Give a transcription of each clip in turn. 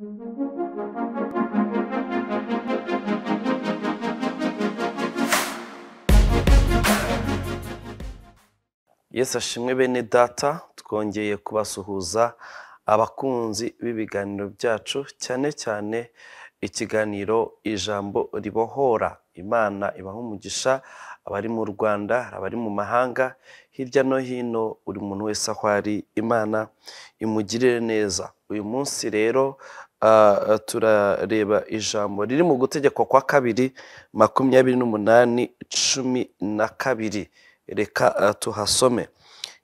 Yesu ashimwe bene data twongeye kubasuhuza abakunzi b'ibiganiro byacu cyane cyane ikiganiro ijambo ribohora imana ibaho umugisha abari mu rwanda abari mu mahanga hirya no hino buri muntu wese aho ari imana imugirire neza uyu munsi rero turareba ijambo riri mu gutegekwa kwa kabiri makumyabiri n'umunani cumi na kabiri reka tuhasome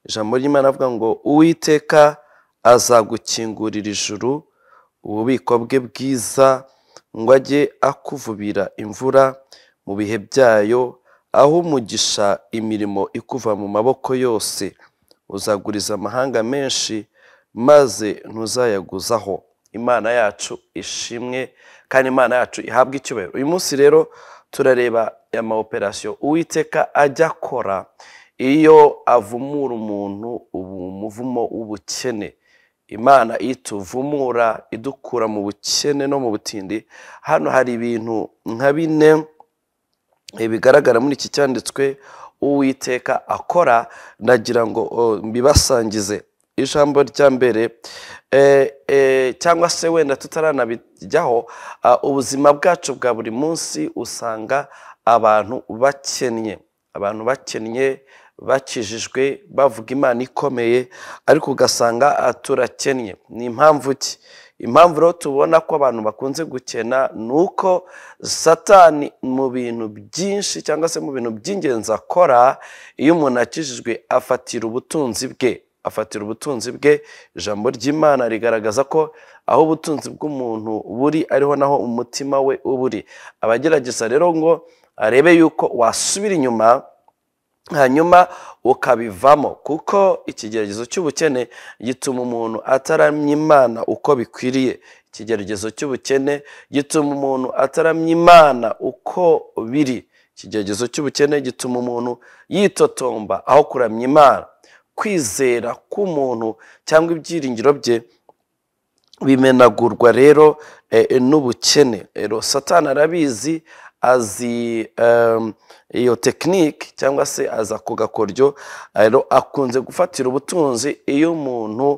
ijambo ry'imana avuga ngo uwiteka azagukingurira ijuru ububiko bwe bwiza ngo ajye akuvubira imvura mu bihe byayo aho umugisha imirimo ikuva mu maboko yose uzaguriza amahanga menshi maze ntuzayaguzaho imana yacu ishimwe kandi imana yacu ihabwe icyubahiro uyu munsi rero turareba ama operasiyo uwiteka ajya akora iyo avumura umuntu umuvumo w'ubukene imana ituvumura idukura mu bukene no mu butindi hano hari ibintu nka bine eh, bigaragara muri iki cyanditswe uwiteka akora nagira ngo oh, mbibasangize ijambo rya mbere eh, eh, cyangwa se wenda tutaranabijyaho ah, ubuzima bwacu bwa buri munsi usanga abantu bakennye abantu bakennye bakijijwe bavuga imana ikomeye ariko ugasanga ah, turakennye ni impamvu ki impamvu rero tubona ko abantu bakunze gukena ni uko satani mu bintu byinshi cyangwa se mu bintu by'ingenzi akora iyo umuntu akijijwe afatira ubutunzi bwe afatira ubutunzi bwe ijambo ry'imana rigaragaza ko aho ubutunzi bw'umuntu buri ariho naho umutima we uba uri abagerageza rero ngo arebe yuko wasubira inyuma hanyuma ukabivamo kuko ikigeragezo cy'ubukene gituma umuntu ataramya imana uko bikwiriye ikigeragezo cy'ubukene gituma umuntu ataramya imana uko biri ikigeragezo cy'ubukene gituma umuntu yitotomba aho kuramya imana kwizera k'umuntu cyangwa ibyiringiro bye bimenagurwa rero eh, n'ubukene satana arabizi azi iyo tekinike cyangwa se aza ako gakoryo eh, akunze gufatira ubutunzi iyo umuntu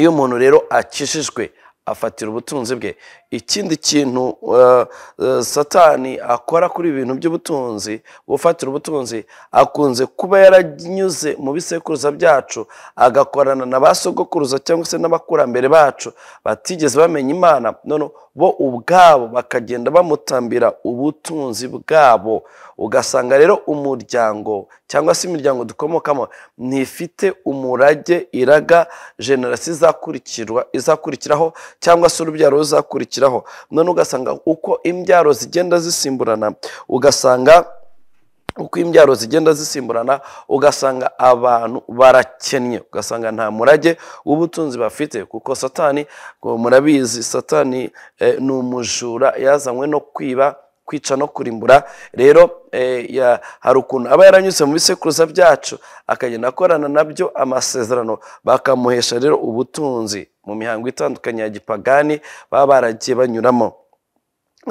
iyo umuntu rero akishijwe afatira ubutunzi bwe ikindi kintu eh, eh, satani akora kuri ibintu by'ubutunzi gufatira ubutunzi akunze kuba yaranyuze mu bisekuruza byacu agakorana na ba sogokuruza cyangwa se n'abakurambere bacu batigeze bamenya imana none bo ubwabo bakagenda bamutambira ubutunzi bwabo ugasanga rero umuryango cyangwa se imiryango dukomokamo ntifite umurage iraga generasi izakurikiraho cyangwa se urubyaro ruzakurikira zikurikiraho none ugasanga uko imbyaro zigenda zisimburana ugasanga uko imbyaro zigenda zisimburana ugasanga abantu barakennye ugasanga nta murage w'ubutunzi bafite kuko satani murabizi satani eh, ni umujura yazanywe no kwiba kwica no kurimbura rero eh, hari ukuntu aba yaranyuze mu bisekuruza byacu akagenda akorana nabyo amasezerano bakamuhesha rero ubutunzi mu mihango itandukanye ya gipagani baba baragiye banyuramo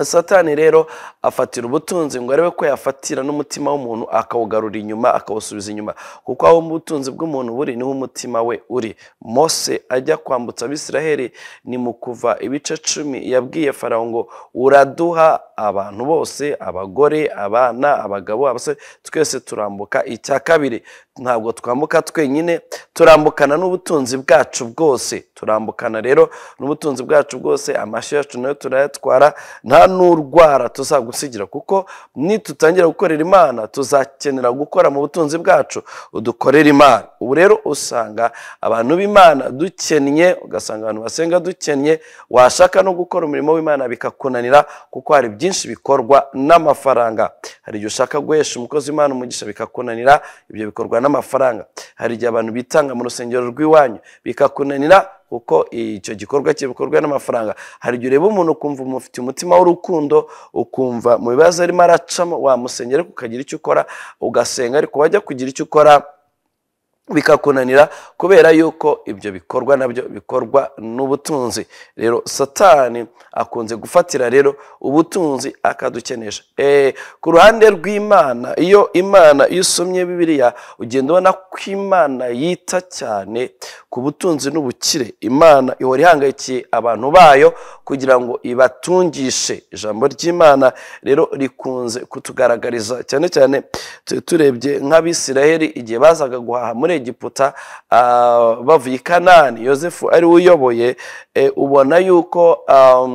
satani rero afatira ubutunzi ngo arebe ko yafatira n'umutima w'umuntu akawugarura inyuma akawusubiza inyuma kuko aho ubutunzi bw'umuntu buri niho umutima we uri mose ajya kwambutsa abisiraheli ni mu kuva ibice cumi yabwiye farawo ngo uraduha abantu bose abagore abana abagabo abasore twese turambuka icya kabiri ntabwo twambuka twenyine turambukana n'ubutunzi bwacu bwose turambukana rero n'ubutunzi bwacu bwose amashyi yacu nayo turayatwara nta n'urwara tuzagusigira kuko nitutangira gukorera imana tuzakenera gukora mu butunzi bwacu udukorera imana ubu rero usanga abantu b'imana dukennye ugasanga abantu basenga dukennye washaka no gukora umurimo w'imana bikakunanira kuko hari byinshi bikorwa n'amafaranga hari igihe ushaka guhesha umukozi w'imana umugisha bikakunanira ibyo bikorwa n'amafaranga hari igihe abantu bitanga mu rusengero rw'iwanyu bikakunanira kuko icyo gikorwa bikorwa n'amafaranga hari igihe ureba umuntu ukumva umufite umutima w'urukundo ukumva mu bibazo arimo aracamo wamusengera ariko ukagira icyo ukora ugasenga ariko wajya kugira icyo ukora bikakunanira kubera yuko ibyo bikorwa nabyo bikorwa n'ubutunzi rero satani akunze gufatira rero ubutunzi akadukenesha eh, ku ruhande rw'imana iyo imana iyo usomye bibiriya ugenda ubona ko imana yita cyane ku butunzi n'ubukire imana ihora ihangayikiye abantu bayo kugira ngo ibatungishe ijambo ry'imana rero rikunze kutugaragariza cyane cyane turebye nk'abisiraheli igihe bazaga guhaha muri muri egiputa ah, bavuye i kanani yosefu ari we uyoboye eh, ubona yuko ah,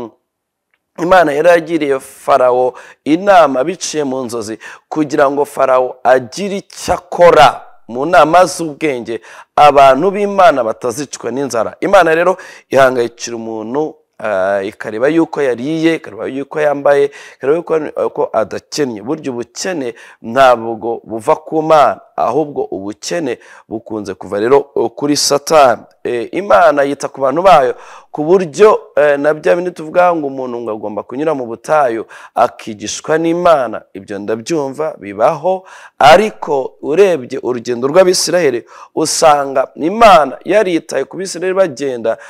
imana yari agiriye farawo inama biciye mu nzozi kugira ngo farawo agire icyo akora mu nama z'ubwenge abantu b'imana batazicwa n'inzara imana rero ihangayikira umuntu Eh, ikareba yuko yariye ikareba yuko yambaye ikareba yuko adakennye burya ubukene ntabwo buva ku mana ahubwo ubukene bukunze kuva rero kuri satani eh, imana yita ku bantu bayo ku buryo eh, na bya bindi tuvuga ngo umuntu ngo agomba kunyura mu butayu akigishwa n'imana ibyo ndabyumva bibaho ariko urebye urugendo rw'abisiraheli usanga imana yaritaye ku bisiraheli bagenda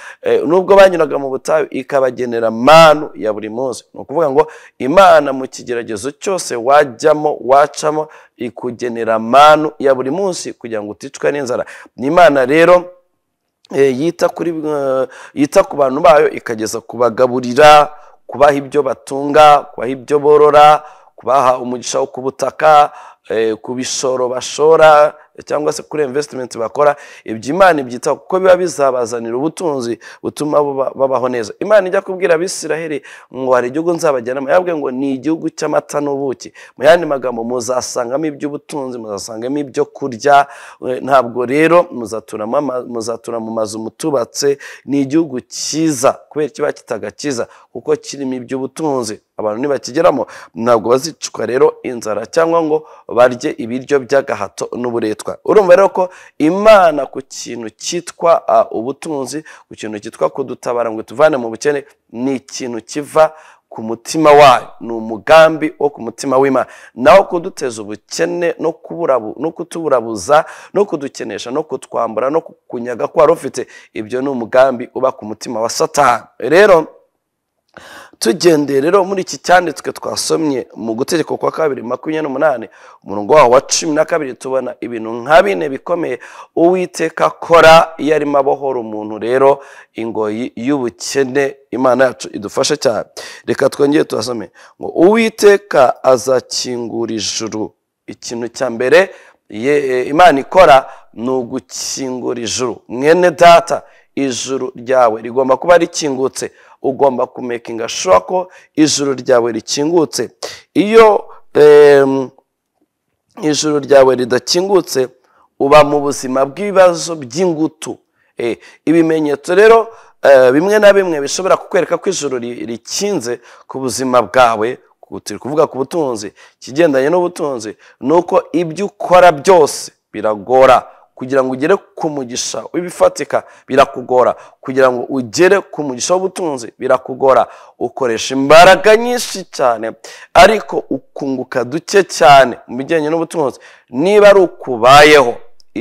nubwo banyuraga mu butayu ikabagenera manu ya buri munsi ni ukuvuga ngo imana mu kigeragezo cyose wajyamo wacamo ikugenera manu ya buri munsi kugira ngo uticwe n'inzara ni imana rero eh, yita kuri eh, yita ku bantu bayo ikageza kubagaburira kubaha ibyo batunga kubaha ibyo borora kubaha umugisha wo ku butaka eh, ku bishoro bashora cyangwa se kuri invesitimenti bakora ibyo imana ibyitaho kuko biba bizabazanira ubutunzi butuma babaho neza imana ijya kubwira abisiraheli ngo hari igihugu nzabajyanamo yabwiye ngo ni igihugu cy'amata n'ubuki mu yandi magambo muzasangamo iby'ubutunzi muzasangamo ibyo kurya eh, ntabwo rero muzatura mu mazu mutubatse ni igihugu cyiza kubera kiba kitagakiza kuko kirimo iby'ubutunzi abantu nibakigeramo ntabwo bazicwa rero inzara cyangwa ngo barye ibiryo by'agahato n'uburetwa urumva rero ko imana ku kintu cyitwa ubutunzi ku kintu cyitwa kudutabara ngo tuvane mu bukene ni ikintu kiva ku mutima wayo ni umugambi wo ku mutima w'imana nawo kuduteza ubukene no no kutuburabuza no kudukenesha no kutwambura no kunyaga ko wari ufite ibyo ni umugambi uba ku mutima wa satani rero tugendeye rero muri iki cyanditswe twasomye mu gutegeko kwa kabiri makumyabiri n'umunani umurongo wawo wa cumi na kabiri tubona ibintu nka bine bikomeye uwiteka akora iyo arimo abohora umuntu rero ingoyi y'ubukene imana yacu idufashe cyane reka twongere tuhasome ngo uwiteka azakingura ijuru ikintu cya mbere imana ikora ni ugukingura ijuru mwene data ijuru ryawe rigomba kuba rikingutse ugomba kumekinga shuwa ko ijuru ryawe rikingutse iyo ijuru ryawe ridakingutse uba mu buzima bw'ibibazo by'ingutu e, ibimenyetso rero e, bimwe na bimwe bishobora kukwereka ko ijuru rikinze ku buzima bwawe turi kuvuga ku butunzi ikigendanye n'ubutunzi ni uko ibyo ukora byose biragora kugira ngo ugere ku mugisha w'ibifatika birakugora kugira ngo ugere ku mugisha w'ubutunzi birakugora ukoresha imbaraga nyinshi cyane ariko ukunguka duke cyane mu bijyanye n'ubutunzi niba ari ukubayeho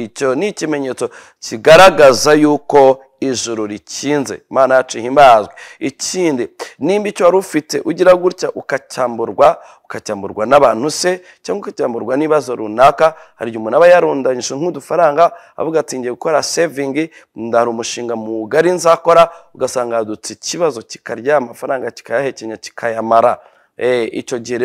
icyo ni ikimenyetso kigaragaza yuko ijoro rikinze imana yacu ihimbazwe ikindi nimba icyo wari ufite ugira gutya ukacyamburwa ukacyamburwa n'abantu se cyangwa ukacyamburwa n'ibibazo runaka hari igihe umuntu aba yarundanyije nk'udufaranga avuga ati ngiye gukora sevingi ndara umushinga mugari nzakora ugasanga hadutse ikibazo kikarya amafaranga kikayahekenya kikayamara Eh, icyo gihe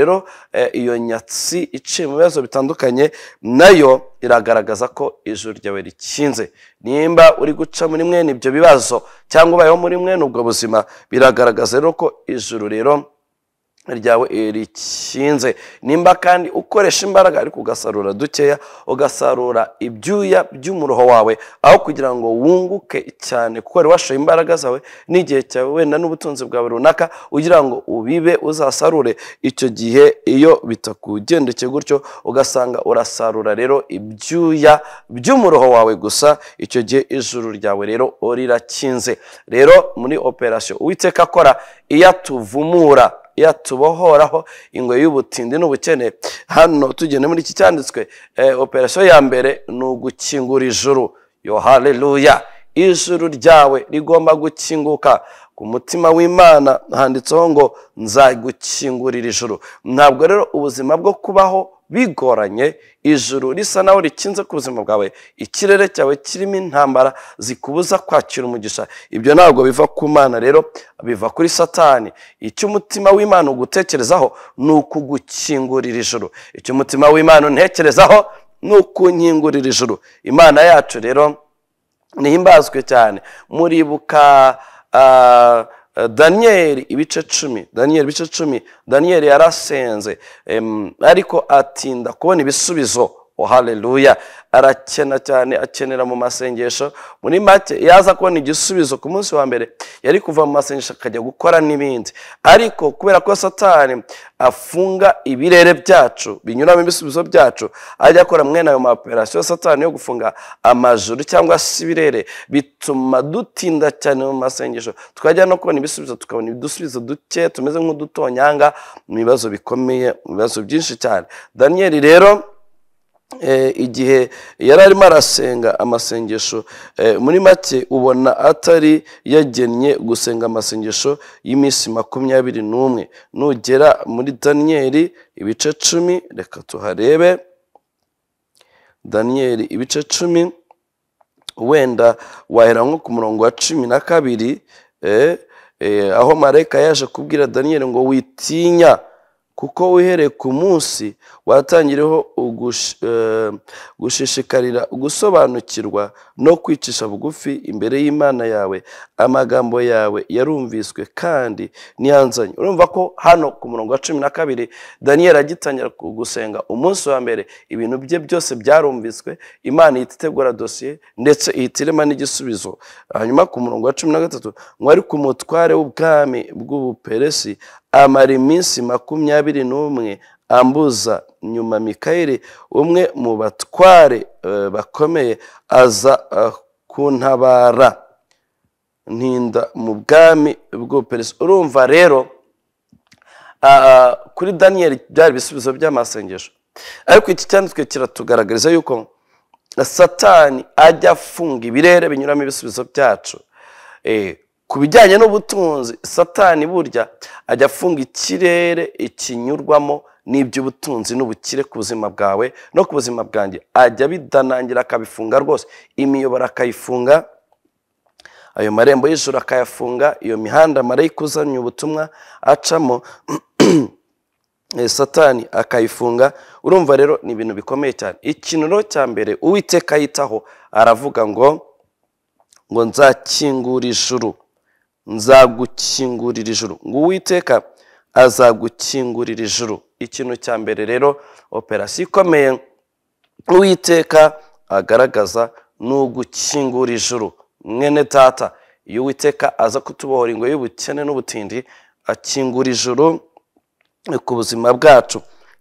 eh, iyo nyatsi iciye mu bibazo bitandukanye nayo iragaragaza ko ijuru ryawe rikinze nimba uri guca muri mwe n'ibyo bibazo cyangwa ubayeho muri mwe n'ubwo buzima biragaragaza rero ko ijuru rero ryawe eh, rikinze nimba kandi ukoresha imbaraga ariko ugasarura dukeya ugasarura ibyuya by'umuruho wawe aho kugira ngo wunguke cyane kuko wari washoye imbaraga zawe n'igihe cyawe wenda n'ubutunzi bwawe runaka ugira ngo ubibe uzasarure icyo gihe iyo bitakugendekeye gutyo ugasanga urasarura rero ibyuya by'umuruho wawe gusa icyo gihe ijuru ryawe rero rirakinze rero muri operasiyo uwiteka akora iyo iyatuvumura yatubohoraho ingoyi y'ubutindi n'ubukene hano tugenda muri iki cyanditswe eh, operasiyo ya mbere ni ugukingura ijuru yo haleluya ijuru ryawe rigomba gukinguka ku mutima w'imana handitseho ngo nzagukingurira ijuru ntabwo rero ubuzima bwo kubaho bigoranye ijuru risa nawe rikinze ku buzima bwawe ikirere cyawe kirimo intambara zikubuza kwakira umugisha ibyo ntabwo biva ku mana rero biva kuri satani icyo umutima w'imana ugutekerezaho ni ukugukingurira ijuru icyo umutima w'imana untekerezaho ni ukunkingurira ijuru imana yacu rero nihimbazwe cyane muribuka ah, daniyeli ibice cumi daniyeli ibice cumi daniyeli yarasenze ariko atinda kubona ibisubizo Oh, haleluya arakena cyane akenera mu masengesho muri make yaza kubona igisubizo ku munsi wa mbere yari kuva mu masengesho akajya gukora n'ibindi ariko kubera ko satani afunga ibirere byacu binyuramo ibisubizo byacu ajya akora mwene ayo maperasiyo satani yo gufunga amajuru cyangwa se ibirere bituma dutinda cyane mu masengesho tukajya no kubona ibisubizo tukabona udusubizo duke tumeze nk'udutonyanga mu bibazo bikomeye mu bibazo byinshi cyane daniyeli rero Eh, igihe yari arimo arasenga amasengesho eh, muri make ubona atari yagennye gusenga amasengesho y'iminsi makumyabiri n'umwe nugera muri daniyeli ibice cumi reka tuharebe daniyeli ibice cumi wenda wahera nko ku murongo wa cumi na kabiri eh, aho Mareka yaje kubwira daniyeli ngo witinya kuko wihereye ku munsi watangiriyeho eh, gushishikarira gusobanukirwa no kwicisha bugufi imbere y'imana yawe amagambo yawe yarumviswe kandi ntiyanzanye urumva ko hano ku murongo wa cumi na kabiri daniyeli agitangira gusenga umunsi wa mbere ibintu bye byose byarumviswe imana ihita itegura dosiye ndetse ihita irema n'igisubizo hanyuma ku murongo wa cumi na gatatu ngo ari ku mutware w'ubwami bw'ubuperesi amara iminsi makumyabiri n'umwe ambuza nyuma mikayeli umwe mu batware eh, bakomeye aza eh, kuntabara ntinda mu bwami bw'ubuperesi urumva rero ah, ah, kuri daniyeli byari ibisubizo by'amasengesho ariko iki cyanditswe kiratugaragariza yuko satani ajya afunga ibirere binyuramo ibisubizo byacu eh, ku bijyanye n'ubutunzi satani burya ajya afunga ikirere ikinyurwamo n'iby'ubutunzi n'ubukire ku buzima bwawe no ku buzima bwanjye ajya bidanangira akabifunga rwose imiyoboro akayifunga ayo marembo y'ijoro akayafunga iyo mihanda amara ikuzanye ubutumwa acamo eh, satani akayifunga urumva rero ni ibintu bikomeye cyane ikintu cya mbere uwiteka yitaho aravuga ngo ngo nzakingura ijuru nzagukingurira ijuru ngo uwiteka azagukingurira ijuru ikintu cya mbere rero operasiyo ikomeye uwiteka agaragaza ni ugukingura ijuru mwene tata iyo uwiteka aza kutubohora ingo y'ubukene n'ubutindi akingura ijuru ku buzima bwacu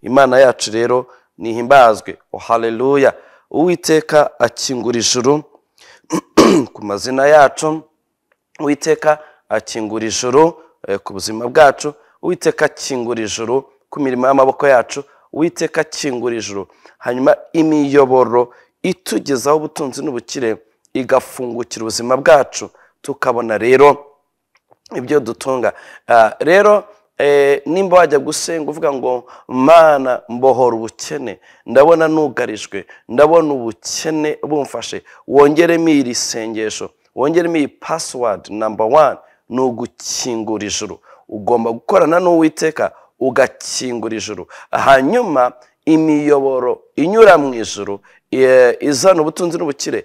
imana yacu rero nihimbazwe ohaleluya oh, uwiteka akingura ijuru ku mazina yacu uwiteka akingura ijoro eh, ku buzima bwacu uwiteka akingura ijoro ku mirimo y'amaboko yacu uwiteka akingura ijoro hanyuma imiyoboro itugezaho ubutunzi n'ubukire igafungukira ubuzima bwacu tukabona rero ibyo dutunga ah, rero eh, nimba wajya gusenga uvuga ngo mana mbohora ubukene ndabona nugarijwe ndabona ubukene bumfashe wongeremo iri sengesho wongeremo iyi pasiwadi namba wani ni ugukingura ijuru ugomba gukorana n'uwiteka ugakingura ijuru hanyuma imiyoboro inyura mu ijuru izana ubutunzi n'ubukire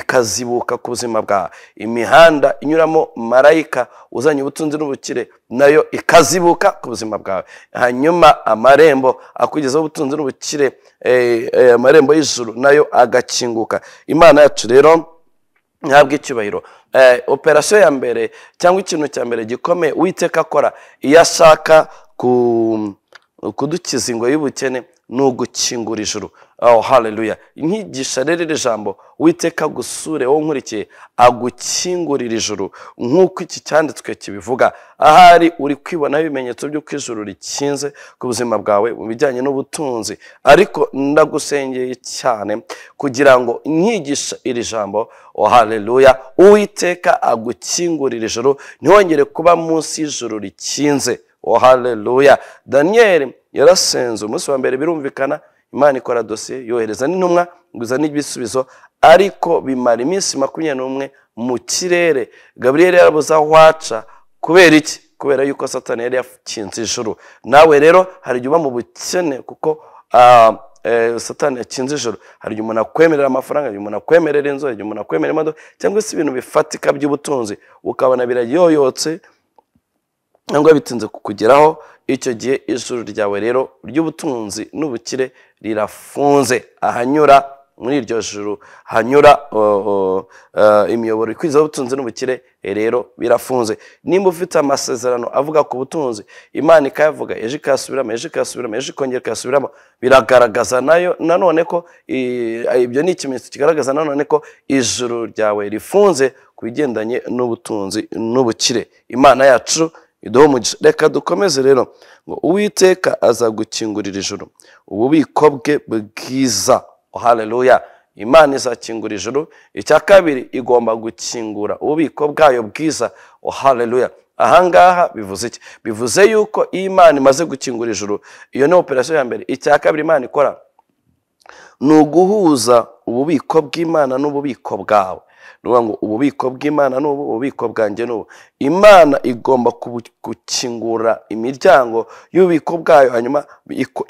ikazibuka ku buzima bwawe imihanda inyuramo marayika uzanye ubutunzi n'ubukire nayo ikazibuka ku buzima bwawe hanyuma amarembo akugezaho ubutunzi n'ubukire eh, eh, amarembo y'ijuru nayo agakinguka imana yacu rero ntabwo icyubahiro eh, operasiyo ya mbere cyangwa ikintu cya mbere gikomeye uwiteka akora iyo ashaka kudukiza ingo y'ubukene ni ugukingura ijuru aho hareruya inkigisha rero iri jambo witeka gusure wowe nkurikiye agukingurira ijuru nk'uko iki cyanditswe kibivuga ahari uri kwibonaho ibimenyetso by'uko ijuru rikinze ku buzima bwawe mu bijyanye n'ubutunzi ariko ndagusengeye cyane kugira ngo inkigisha iri jambo oh, hareruya uwiteka agukingurira ijuru ntiwongere kuba munsi y'ijuru rikinze Oh, hareruya daniyeli yarasenze umunsi wa mbere birumvikana imana ikora dosiye yohereza n'intumwa gusa n'ibisubizo ariko bimara iminsi makumyabiri n'umwe mu kirere gaburiyeri yarabuze aho waca kubera iki kubera yuko satani yari yakinze ijuru nawe rero hari igihe uba mu bukene kuko ah, eh, satani yakinze ijoro hari igihe umuntu akwemerera amafaranga hari igihe umuntu akwemerera inzu hari igihe umuntu akwemerera imodoka cyangwa se ibintu bifatika by'ubutunzi ukabona birayoyotse nangwa bitinze kukugeraho icyo gihe ijuru ryawe rero ry'ubutunzi n'ubukire rirafunze ahanyura muri iryo juru hanyura eh, imiyoboro ikwizaho ubutunzi n'ubukire eh, rero birafunze nimba ufite amasezerano avuga ku butunzi imana ikayavuga ejo ikayasubiramo ejo ikayasubiramo ejo ikongera ikayasubiramo biragaragaza nayo nanone ko ibyo ni ikimenyetso kigaragaza nanone ko ijuru ryawe rifunze ku bigendanye n'ubutunzi n'ubukire imana yacu umugisha reka dukomeze rero ngo uwiteka gukingurira ijoro ububiko bwe bwiza oh, hareruya imana izakingura ijoro icya kabiri igomba gukingura ububiko bwayo bwiza oh, hareruya ahangaha bivuze iki bivuze yuko iyo imana imaze gukingura ijoro iyo ni operasiyo ya mbere icya kabiri imana ikora ni uguhuza ububiko bw'imana n'ububiko bwawe ni ngo ububiko bw'imana ni ubu bwanjye nubu imana igomba gukingura imiryango y'ububiko bwayo hanyuma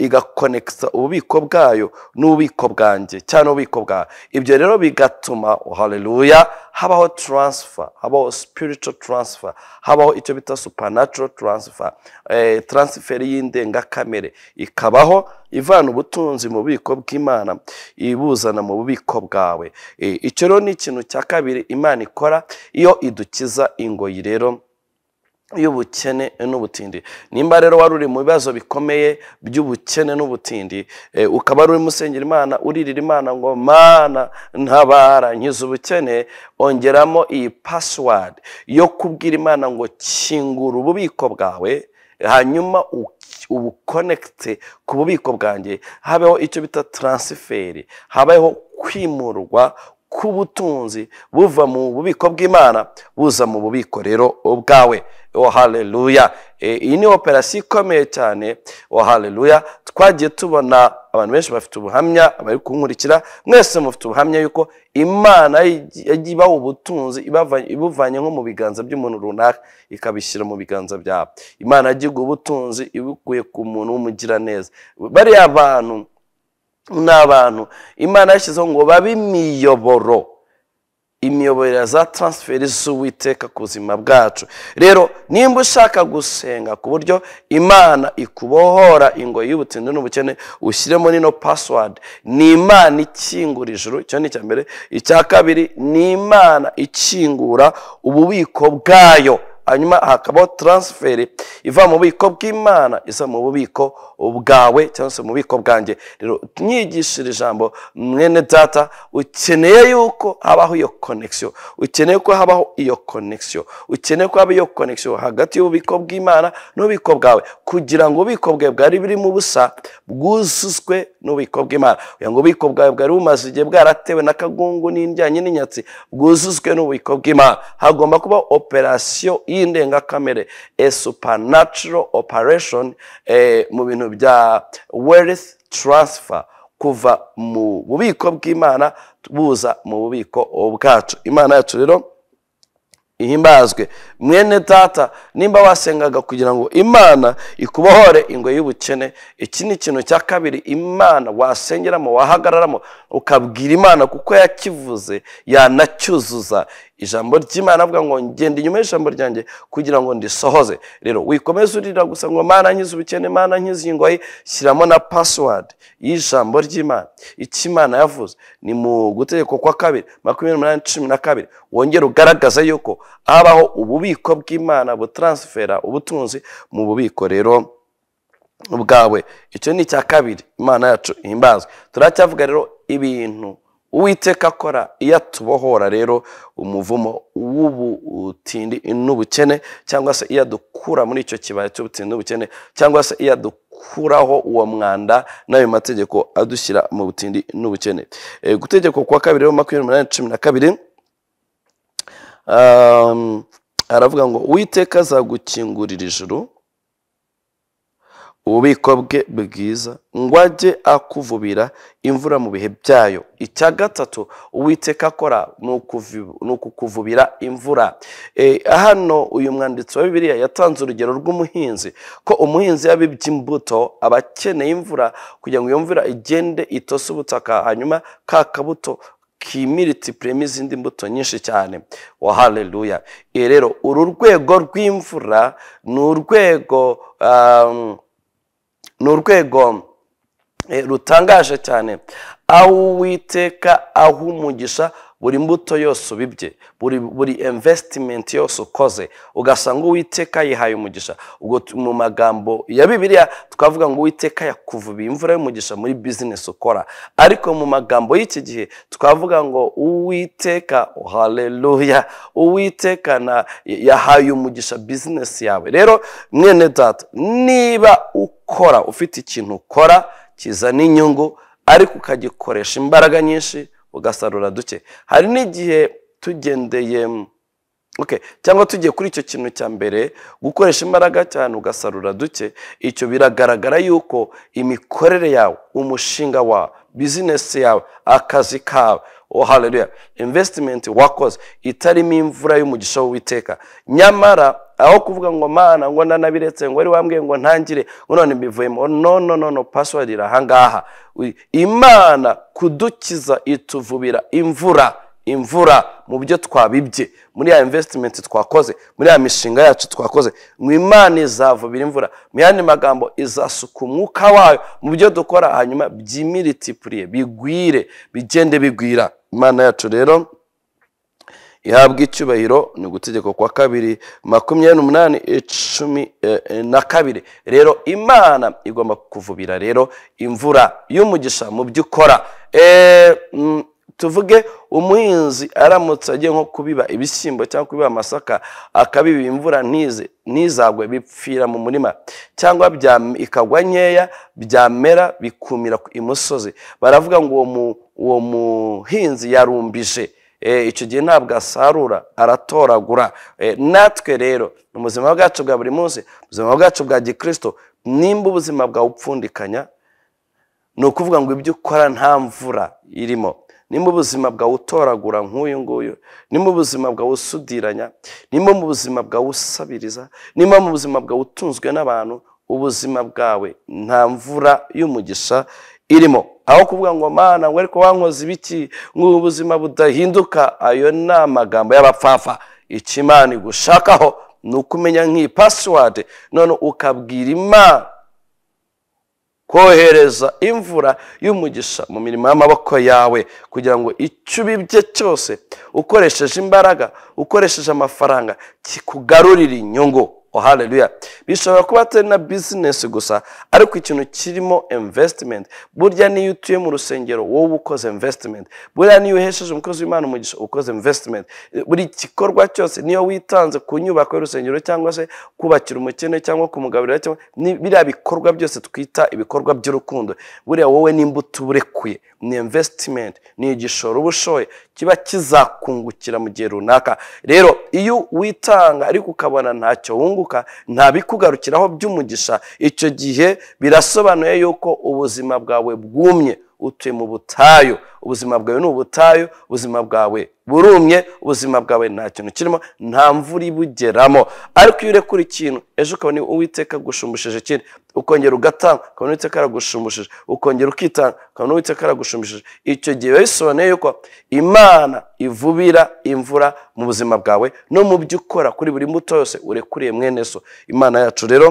igakonekisa ububiko bwayo n'ububiko bwanjye cyangwa n'ububiko bwawe ibyo rero bigatuma oh, hareruya habaho taransifa habaho sipirito taransifa habaho icyo bita supanatiro taransifa eh, taransiferi y'indengakamere ikabaho ivana ubutunzi mu bubiko bw'imana ibuzana mu bubiko bwawe eh, icyo rero ni ikintu cya kabiri imana ikora iyo idukiza ingoyi rero rero y'ubukene n'ubutindi nimba rero wari uri mu bibazo bikomeye by'ubukene n'ubutindi eh, ukaba ari urimo usengera imana uririra imana ngo mana ntabara ubukene ongeramo iyi pasiwadi yo kubwira imana ngo kingura ububiko bwawe hanyuma ubukonekite ku bubiko bwanjye habeho icyo bita taransiferi habeho kwimurwa k'ubutunzi buva mu bubiko bw'imana buza mu bubiko rero ubwawe oh haleluya eh, iyi ni operasiyo ikomeye cyane oh haleluya twagiye tubona abantu benshi bafite ubuhamya bari kunkurikira mwese mufite ubuhamya yuko imana yagiye ubutunzi ibuvanye nko mu biganza by'umuntu runaka ikabishyira mu biganza byabo imana yagiye ubutunzi ibukuye ku muntu w'umugiraneza bariya bantu ni abantu imana yashyizeho ngo babe imiyoboro imiyoboro za taransiferi z'uwiteka ku buzima bwacu rero nimba ushaka gusenga ku buryo imana ikubohora ingo y'ubutindi n'ubukene ushyiremo nino pasiwadi ni imana ikingura ijuru icyo ni icya mbere icya kabiri ni imana ikingura ububiko bwayo hanyuma hakabaho taransiferi iva mu bubiko bw'imana iza mu bubiko bwawe cyangwa se mu bubiko bwanjye rero mwigishira ijambo mwene data ukeneye yuko habaho iyo konegisiyo ukeneye ko habaho iyo konegisiyo ukeneye ko haba iyo konegisiyo hagati y'ububiko bw'imana n'ububiko bwawe kugira ngo ububiko bwe bwari burimo ubusa bwuzuzwe n'ububiko bw'imana kugira ngo ububiko bwawe bwari bumaze igihe bwaratewe n'akagungu n'indyanye n'inyatsi bwuzuzwe n'ububiko bw'imana hagomba kuba operasiyo y'indengakamere a supernatural operation eh, mu bintu bya wealth transfer kuva mu bubiko bw'imana buza mu bubiko bwacu imana yacu rero ihimbazwe mwene data nimba wasengaga kugira ngo imana ikubohore ingo y'ubukene iki ni ikintu cya kabiri imana wasengeramo wahagararamo ukabwira imana kuko yakivuze yanacyuzuza ijambo ry'imana avuga ngo ngenda inyuma y'ijambo ryanjye kugira ngo ndisohoze rero wikomeze urira gusa ngo mana nkize ubukene mana nkize ingoyi shyiramo na pasiwadi y'ijambo ry'imana icyo imana yavuze ni mu gutegeko kwa kabiri makumyabiri n'umunani cumi na kabiri wongera ugaragaza yuko habaho ububiko bw'imana butaransifera ubutunzi mu bubiko rero bwawe icyo ni icya kabiri imana yacu ihimbazwe turacyavuga rero ibintu uwiteka akora iyo atubohora rero umuvumo w'ubutindi n'ubukene cyangwa se iyo adukura muri icyo kibaya cy'ubutindi n'ubukene cyangwa se iyo adukuraho uwo mwanda n'ayo mategeko adushyira mu butindi n'ubukene gutegeko eh, kwa kabiri rero makumyabiri n'umunani cumi na kabiri um, aravuga ngo uwiteka azagukingurira ijuru ububiko bwe bwiza ngo ajye akuvubira imvura mu bihe byayo icya gatatu uwiteka akora ni ukukuvubira imvura e, hano uyu mwanditsi wa bibiriya yatanze urugero rw'umuhinzi ko umuhinzi yabibye imbuto aba akeneye imvura kugira ngo iyo mvura igende itose ubutaka hanyuma ka kabuto kimiriti purema izindi mbuto nyinshi cyane wa hareruya e, rero uru rwego rw'imvura ni urwego um, ni urwego eh, rutangaje cyane aho uwiteka aho umugisha buri mbuto yose ubibye buri imvesitimenti yose ukoze ugasanga uwiteka yihaye umugisha ubwo mu magambo ya bibiriya twavuga ngo uwiteka yakuvubiye imvura y'umugisha muri bizinesi ukora ariko mu magambo y'iki gihe twavuga ngo uwiteka haleluya uwiteka yahaye umugisha bizinesi yawe rero mwene data niba ukora ufite ikintu ukora kizana inyungu ariko ukagikoresha imbaraga nyinshi ugasarura duke hari n'igihe tugendeye cyangwa tugiye kuri icyo kintu cya mbere gukoresha imbaraga cyane ugasarura duke icyo biragaragara yuko imikorere yawe umushinga wa bizinesi yawe akazi kawe oh haleluya invesitimenti wakoze itarimo imvura y'umugisha w'uwiteka nyamara aho kuvuga ngo mana ngo nanabiretse ngo wari wambwiye ngo ntangire none mbivuyemo no no no no pasiwadi irahangaha imana kudukiza ituvubira imvura imvura mu byo twabibye muri ya imvesitimenti twakoze muri ya mishinga yacu twakoze mu imana izavubira imvura mu yandi magambo izasuka umwuka wayo mu byo dukora hanyuma byimiritipuriye bigwire bigende bigwira imana yacu rero ihabwa icyubahiro ni gutegeko kwa kabiri makumyabiri n'umunani icumi eh, na kabiri rero imana igomba kuvubira rero imvura y'umugisha mu byo ukora eh, mm, tuvuge umuhinzi aramutse agiye nko kubiba ibishyimbo cyangwa kubiba amasaka akabiba imvura ntize ntizagwe bipfira mu murima cyangwa ikagwa nkeya byamera bikumira imusozi baravuga ngo uwo muhinzi yarumbije eh, icyo gihe ntabwo asarura aratoragura eh, natwe rero mu buzima bwacu bwa buri munsi ubuzima bwacu bwa gikirisito nimba ubuzima bwawupfundikanya ni ukuvuga ngo ibyo ukora nta mvura irimo Ni mu ubuzima bwawe utoragura nk'uyu nguyu nimba ubuzima bwawe usudiranya nimba mu buzima bwawe usabiriza nimba mu buzima bwawe utunzwe n'abantu ubuzima bwawe nta mvura y'umugisha irimo aho kuvuga ngo mana we ko wankoze ibiki nk’ubuzima budahinduka ayo ni amagambo y'abapfafa imana igushakaho ni ukumenya nk'iyi pasiwadi none ukabwira imana kohereza imvura y'umugisha mu mirimo y'amaboko yawe kugira ngo icyo ubibye cyose ukoresheje imbaraga ukoresheje amafaranga kikugarurire inyungu ohareruya bishobora kuba atari na bizinesi gusa ariko ikintu kirimo imvesitimenti burya niyo utuye mu rusengero wowe ukoze imvesitimenti burya niyo uhesheje umukozi w'imana umugisha ukoze imvesitimenti buri gikorwa cyose niyo witanze ku nyubako y'urusengero cyangwa se kubakira umukene cyangwa kumugaburira cyangwa biriya bikorwa byose twita ibikorwa by'urukundo buriya wowe n'imbuto uba urekuye ni imvesitimenti ni igishoro uba kiba kizakungukira mu gihe runaka rero iyo witanga ariko ukabona ntacyo wunguka ntabikugarukiraho by'umugisha icyo gihe birasobanuye yuko ubuzima bwawe bwumye utuye mu butayu ubuzima bwawe ni ubutayu ubuzima bwawe burumye ubuzima bwawe nta kintu kirimo nta mvura ibugeramo ariko iyo urekura ikintu ejo ukabona uwiteka agushumbishije ikindi ukongera ugatanga ukabona uwiteka aragushumbishije ukongera ukitanga ukabona uwiteka aragushumbishije icyo gihe biba bisobanuye yuko imana ivubira imvura mu buzima bwawe no mu byo ukora kuri buri muto yose urekuriye mwene so imana yacu rero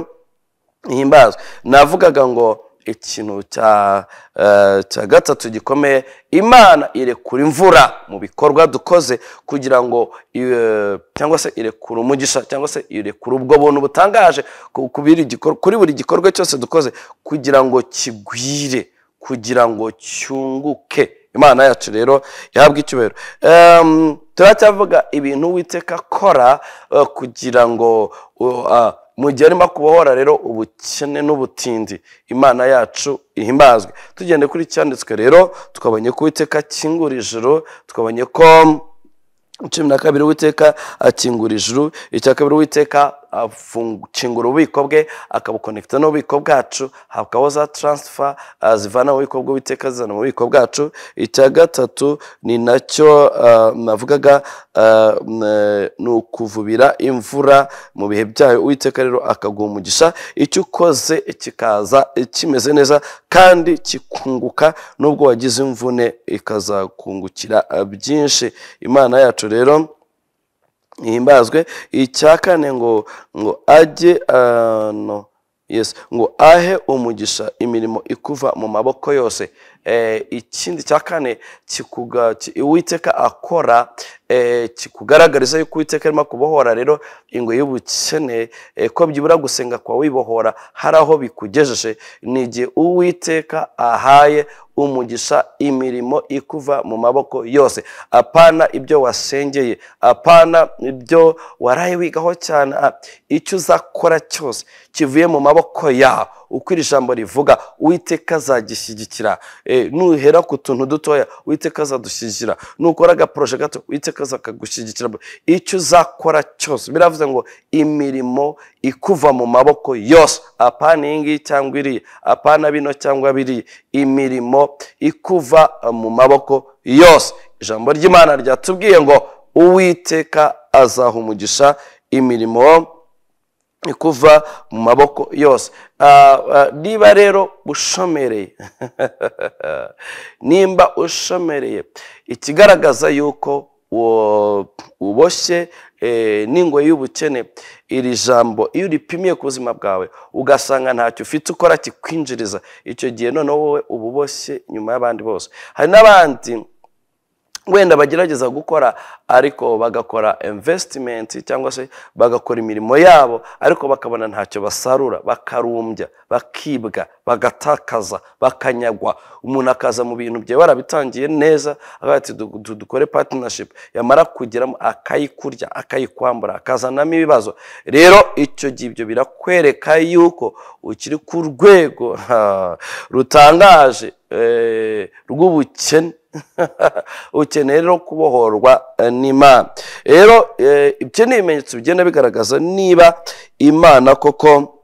ihimbazwa navugaga ngo ikintu eh, cya gatatu gikomeye imana irekura imvura mu bikorwa dukoze kugira ngo eh, cyangwa se irekura umugisha cyangwa se irekura ubwo buntu butangaje kuri buri gikorwa cyose dukoze kugira ngo kigwire kugira ngo cyunguke imana yacu rero yahabwa icyubahiro turacyavuga ibintu witeka akora eh, kugira ngo mu gihe arimo kubohora rero ubukene n'ubutindi imana yacu ihimbazwe tugende kuri cyanditswe rero twabonye ko uwiteka akingura ijoro twabonye ko cumi na kabiri w'iteka akingura ijuru icya kabiri w'iteka afungura ububiko bwe akabukonekita n'ububiko bwacu hakabaho za taransifa zivana mu bubiko bw'uwiteka zizana mu bubiko bwacu icya gatatu ni nacyo eh, navugaga eh, ni ukuvubira imvura mu bihe byayo uwiteka rero akaguha umugisha icyo ukoze kikaza kimeze neza kandi kikunguka n'ubwo wagize imvune ikazakungukira eh, byinshi imana yacu rero himbazwe icya kane ngo ngo ajye ah, no yes ngo ahe umugisha imirimo ikuva mu maboko yose eh, ikindi cya kane uwiteka akora Eh, kikugaragariza yuko uwiteka arimo kubohora rero ingo y'ubukene eh, ko byibura gusenga kwa wibohora hari aho bikugejeje ni igihe uwiteka ahaye umugisha imirimo ikuva mu maboko yose apana ibyo wasengeye apana ibyo waraye wigaho cyane ah, icyo uzakora cyose kivuye mu maboko yawe uko iri jambo rivuga uwiteka azagishyigikira e, nuhera ku tuntu dutoya uwiteka azadushyigikira nukora agaporoje gato uwiteka azakagushyigikira icyo uzakora cyose biravuze ngo imirimo ikuva mu maboko yose apana iyi ngiyi cyangwa iriya apana bino cyangwa biriya imirimo ikuva mu maboko yose ijambo ry'imana ryatubwiye ngo uwiteka umugisha imirimo kuva mu maboko yose ah, ah, niba rero ushomereye nimba ushomereye ikigaragaza yuko uboshye eh, n'ingoyi y'ubukene iri jambo iyo uripimiye ku buzima bwawe ugasanga ntacyo ufite ukora kikwinjiriza icyo gihe noneho wowe uba uboshye nyuma y'abandi bose hari n'abandi wenda bagerageza gukora ariko bagakora imvesitimenti cyangwa se bagakora imirimo yabo ariko bakabona ntacyo basarura bakarumbya bakibwa bagatakaza bakanyagwa umuntu akaza mu bintu bye warabitangiye neza ati dukore patinashipu yamara kugeramo akayikurya akayikwambura akazanamo ibibazo rero icyo gihe ibyo birakwereka yuko ukiri ku rwego rutangaje eh, rw'ubukene ukeneye no kubohorwa eh, n'imana rero eh, ibyo ni ibimenyetso bigenda bigaragaza niba imana koko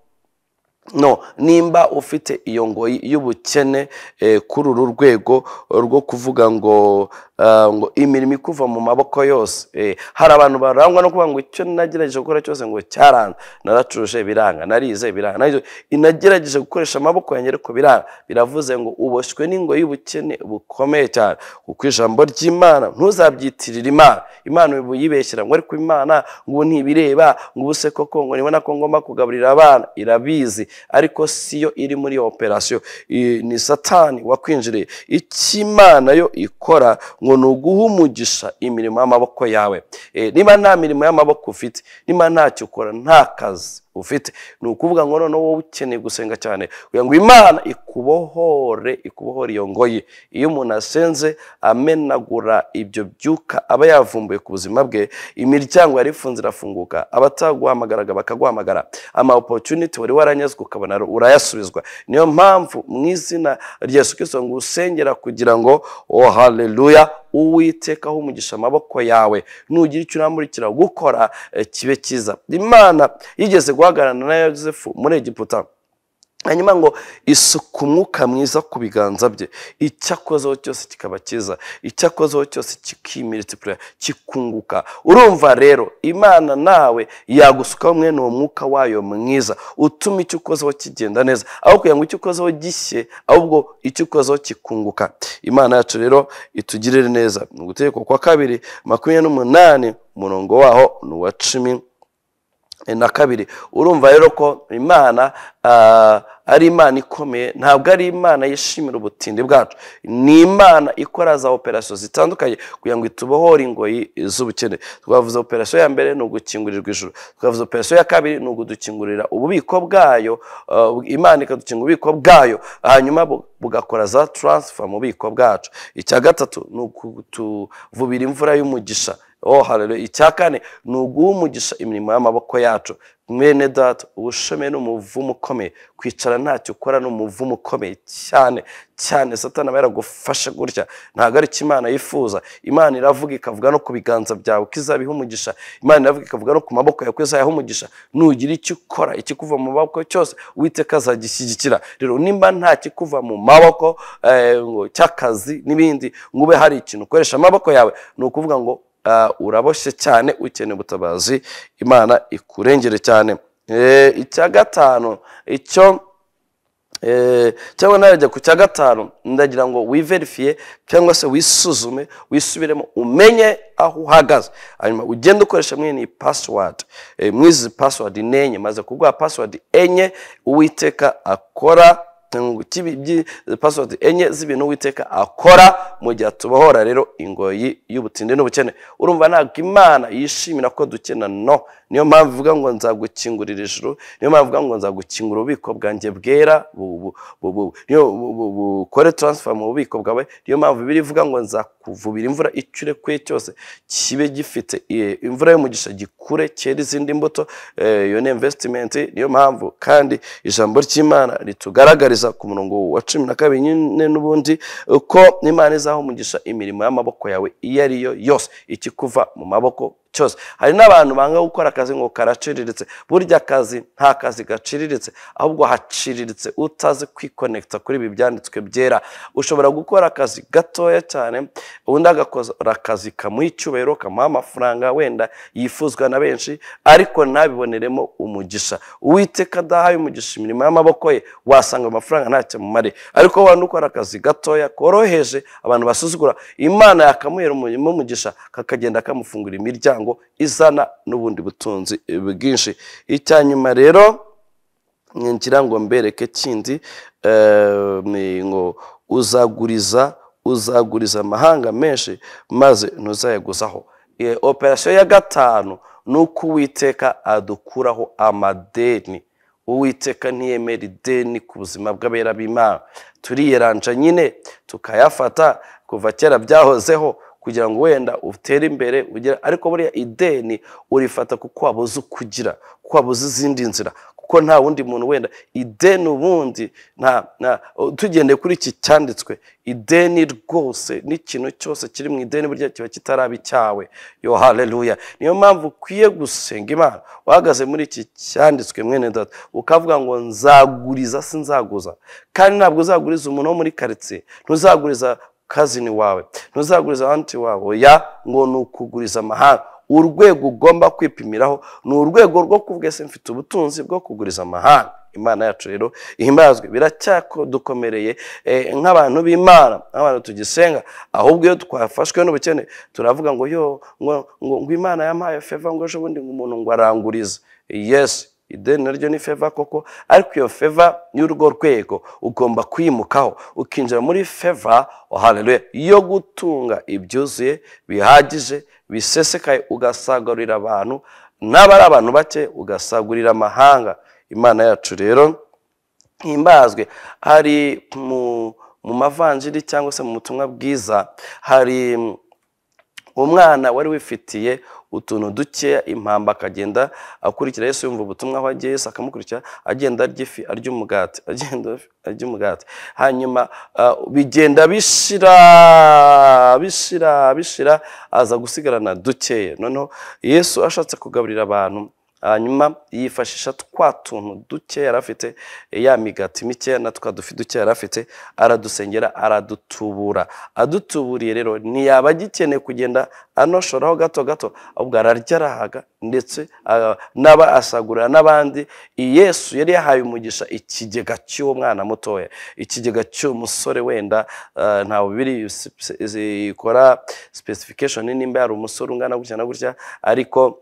no nimba ufite iyo ngoyi y'ubukene eh, kuri uru rwego rwo kuvuga ngo Eh, ngo imirimo ikuva mu maboko yose eh, hari abantu barangwa no kuvuga ngo icyo nagerageje gukora cyose ngo cyaranze naracuje biranga narize biranga inagerageje gukoresha amaboko yanjye ariko biranga biravuze ngo uboshywe n'ingo y'ubukene bukomeye cyane kuko ijambo ry'imana ntuzabyitirire imana imana ubu ngo ariko imana ngo ntibireba ngo ubuse koko ngo nibona ko ngomba kugaburira abana irabizi ariko siyo iri muri iyo operasiyo ni satani wakwinjiriye icyo imana yo ikora ngo ni uguha umugisha imirimo y'amaboko yawe eh, niba nta mirimo y'amaboko ufite niba ntacyo ukora nta kazi ufite ni ukuvuga ngo noneho wowe ukeneye gusenga cyane kugira ngo imana ikubohore ikubohore iyo ngoyi iyo umuntu asenze amenagura ibyo byuka aba yavumbuye ku buzima bwe imiryango yari ifunze irafunguka abataguhamagaraga bakaguhamagara ama opotuniti wari waranyazwe ukabona urayasubizwa niyo mpamvu mu izina rya yesu ngo usengera kugira ngo oh haleluya uwiteka aho umugisha amaboko yawe nugira icyo unamurikira gukora eh, kibe cyiza imana yigeze guhagararana na yosefu muri egiputa hanyuma ngo isuku umwuka mwiza ku biganza bye icyo akozeho cyose kikaba cyiza icyo akozeho cyose kikimiritse kikunguka urumva rero imana nawe yagusukaho mwene uwo mwuka wayo mwiza utuma icyo ukozeho kigenda neza aho kugira ngo icyo ukozeho gishye ahubwo icyo ukozeho kikunguka imana yacu rero itugirire neza ni ugutegeko kwa kabiri makumyabiri n'umunani umurongo waho ni uwa cumi Eh, na kabiri urumva rero ko imana ah, ari imana ikomeye ntabwo ari imana yishimira ubutindi bwacu ni imana ikora za operasiyo zitandukanye kugira ngo itubohore ingoyi z'ubukene twavuze operasiyo ya mbere ni ugukingurirwa ijoro twavuze operasiyo ya kabiri ni ugudukingurira ububiko bwayo ah, imana ikadukinga ububiko bwayo hanyuma bugakora za taransifa mu bubiko bwacu icya gatatu ni ukutuvubira imvura y'umugisha oh hararuye icya kane ni uguha umugisha imirimo y'amaboko yacu mwene data ubushome ni umuvumo ukomeye kwicara ntacyo ukora ni umuvumo ukomeye cyane cyane satana aba yaragufashe gutya ntabwo ari cyo imana yifuza imana iravuga ikavuga no ku biganza byawe ko izabiha umugisha imana iravuga ikavuga no ku maboko yawe ko izayaha umugisha nugira icyo ukora ikikuva mu maboko cyose uwiteka azagishyigikira rero nimba nta kikuva mu maboko eh, cy'akazi n'ibindi ngo ube hari ikintu ukoresha amaboko yawe ni ukuvuga ngo Ah, uraboshye cyane ukeneye ubutabazi imana ikurengere cyane eh, icya gatanu icyo eh, cyangwa narajya ku cya gatanu ndagira ngo wiverifiye cyangwa se wisuzume wisubiremo umenye aho uhagaze hanyuma ugende ukoresha mwene iyi pasiwadi eh, mwizi pasiwadi ni enye maze kuguha pasiwadi enye uwiteka akora paswodi enye z'ibintu witeka akora mu gihe tubohora rero ingoyi y'ubutinde n'ubukene urumva ntabwo imana yishimira ko dukena no niyo mpamvu ivuga ngo nzagukingurira ijuru niyo mpamvu ivuga ngo nzagukingura ububiko bwanjye bwera bukore taransifa mu bubiko bwawe niyo mpamvu ibiri ivuga ngo nzakuvubira imvura icyo urekuye cyose kibe gifite imvura y'umugisha gikure cyera izindi mbuto eh, iyo ni imvesitimenti niyo mpamvu kandi ijambo ry'imana ritugaragariza neza ku murongo wa cumi na kabiri nyine n'ubundi ko imana izaha umugisha imirimo y'amaboko yawe iyo ari yo yose ikikuva mu maboko cyose hari n'abantu banga gukora akazi ngo karaciriritse burya akazi nta kazi gaciriritse ahubwo haciriritse utazi kwikonekita kuri ibi byanditswe byera ushobora gukora akazi gatoya cyane ubundi agakora akazi kamuha icyubahiro kamuha amafaranga wenda yifuzwa na benshi ariko ntabiboneremo umugisha uwiteka adahaye umugisha imirimo y'amaboko ye wasanga amafaranga ntacyo amumariye ariko waba ukora akazi gatoya koroheje abantu basuzugura imana yakamuhera umurimo umugisha kakagenda kamufungura imiryango matungo izana n'ubundi butunzi e, bwinshi icya nyuma rero ngira ngo mbereke kindi e, ngo uzaguriza uzaguriza amahanga menshi maze ntuzayaguzaho e, operasiyo ya gatanu ni uko uwiteka adukuraho amadeni uwiteka ntiyemera ideni ku buzima bw'abera b'imana turiyeranja nyine tukayafata kuva kera byahozeho kugira ngo wenda utere imbere ugera ariko buriya ideni urifata kuko wabuze uko ugira kuko wabuze izindi nzira kuko nta wundi muntu wenda ideni ubundi tugende kuri iki cyanditswe ideni rwose n'ikintu cyose kiri mu ideni burya kiba kitaraba icyawe yo haleluya niyo mpamvu ukwiye gusenga imana uhagaze muri iki cyanditswe mwene data ukavuga ngo nzaguriza sinzaguza kandi ntabwo uzaguriza umuntu wo muri karitsiye ntuzaguriza kazini wawe ntuzaguriza abandi wawe oya ngo ni ukuguriza amahanga urwego ugomba kwipimiraho ni urwego rwo kuvuga se mfite ubutunzi bwo kuguriza amahanga imana yacu rero ihimbazwe biracyadukomereye eh, nk'abantu b'imana nk'abantu tugisenga ahubwo iyo twafashwe n'ubukene turavuga ngo yo ngo imana yampaye feva ngo ejo bundi ngo umuntu ngo arangurize yesi ideni naryo ni feva koko ariko iyo feva y'urwo rwego ugomba kwimukaho ukinjira muri feva oharere yo gutunga ibyuzuye bihagije bisesekaye ugasagurira abantu n'aba ari abantu bake ugasagurira amahanga imana yacu rero ntimbazwe hari mu mavanjiri cyangwa se mu butumwa bwiza hari mm, umwana wari wifitiye utuntu duke impamba akagenda akurikira Yesu yumva ubutumwa aho agiye Yesu akamukurikira agenda arya ifi arya umugati agenda arya umugati hanyuma uh, bigenda bishira bishira bishira aza gusigarana dukeya noneho Yesu ashatse kugaburira abantu hanyuma yifashisha twa tuntu duke yari afite ya migati mike na twa dufi duke yari afite aradusengera aradutubura adutuburiye rero ntiyaba agikeneye kugenda anoshoraho gato gato ahubwo ararya arahaga ndetse ah, n'aba asagurira n'abandi yesu yari yahaye umugisha ikigega cy'uwo mwana mutoya ikigega cy'uwo musore wenda ah, ntawe biri ikora sipesifikashoni nimba yari umusore ungana gutya na gutya ariko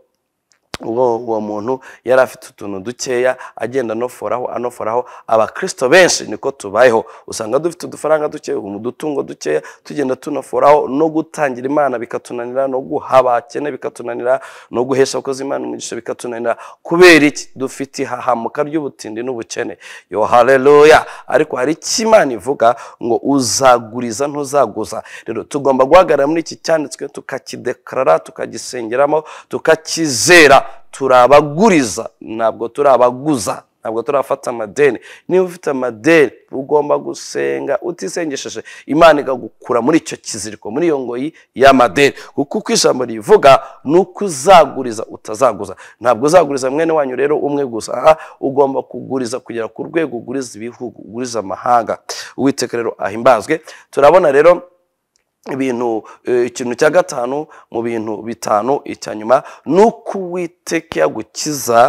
ubwo uwo muntu yari afite utuntu dukeya agenda anoforaho anoforaho abakristo benshi niko tubayeho usanga dufite udufaranga dukeya udutungo dukeya tugenda tunoforaho no gutangira imana bikatunanira no guha abakene bikatunanira no guhesha abakozi imana imigisha bikatunanira kubera iki dufite ihahamuka ry'ubutindi n'ubukene yo hareruya ariko hari icyo imana ivuga ngo uzaguriza ntuzaguza rero tugomba guhagarara muri iki cyanditswe tukakidekarara tukagisengeramo tukakizera turabaguriza ntabwo turabaguza ntabwo turafata amadeni niba ufite amadeni ugomba gusenga utisengesheje imana igagukura muri icyo kiziriko muri iyo ngoyi y'amadeni kuko uko ijambo rivuga ni uko uzaguriza utazaguza ntabwo uzaguriza mwene wanyu rero umwe gusa aha ugomba kuguriza kugera ku rwego uguriza ibihugu uguriza amahanga uwiteka rero ahimbazwe turabona rero ibintu e, ikintu cya gatanu mu bintu bitanu icya nyuma ni uko uwiteka yagukiza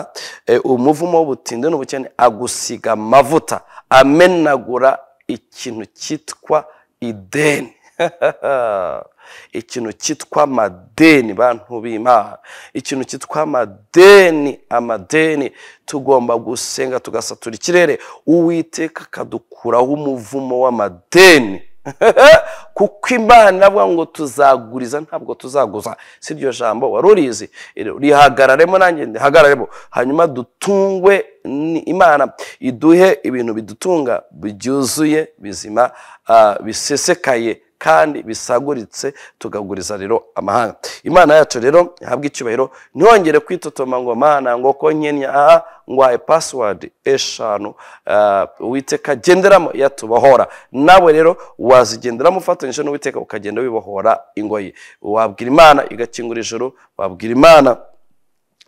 e, umuvumo w'ubutinde n'ubukene agusiga amavuta amenagura ikintu cyitwa ideni ikintu cyitwa amadeni bantu b'imana ikintu cyitwa amadeni amadeni tugomba gusenga tugasatura ikirere uwiteka akadukuraho umuvumo w'amadeni kuko imana avuga ngo tuzaguriza ntabwo tuzaguza si iryo jambo wari urizi rihagararemo nanjye rihagararemo hanyuma dutungwe imana iduhe ibintu bidutunga byuzuye bizima ah, bisesekaye kandi bisaguritse tugaguriza rero amahanga imana yacu rero ihabwa icyubahiro ntihongere kwitotoma ngo mana ngo ko nkenya aha ngwaye pasiwadi eshanu eh, uwiteka agenderamo yatubohora nawe rero wazigenderamo ufatanyije n'uwiteka ukagenda wibohora ingoyi wabwira imana igakingura ijoro wabwira imana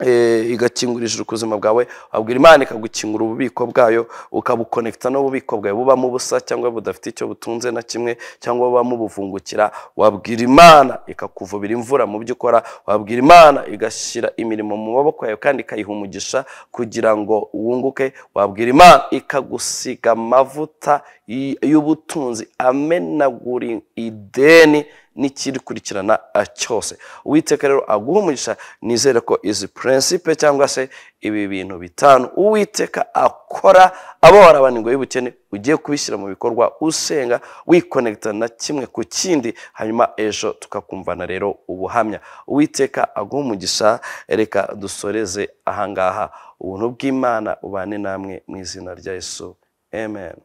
Eh, igakingurishije ubuzima bwawe wabwira imana ikagukingura ububiko bwayo ukabukonekita n'ububiko bwawe bubamo ubusa cyangwa budafite icyo butunze na kimwe cyangwa bubamo ubuvungukira wabwira imana ikakuvubira imvura mu byo ukora wabwira imana igashyira imirimo mu maboko yawe kandi ikayiha umugisha kugira ngo wunguke wabwira imana ikagusiga amavuta y'ubutunzi amenagura ideni n'ikikurikirana eh, cyose uwiteka rero aguha umugisha nizere ko izi purinsipe cyangwa se ibi bintu bitanu uwiteka akora abo warabanirwa y'ubukene ugiye kubishyira mu bikorwa usenga wikonegita na kimwe ku kindi hanyuma ejo tukakumvana rero ubuhamya uwiteka aguha umugisha reka dusoreze ahangaha ubuntu bw'imana ubane namwe mu izina rya yesu amen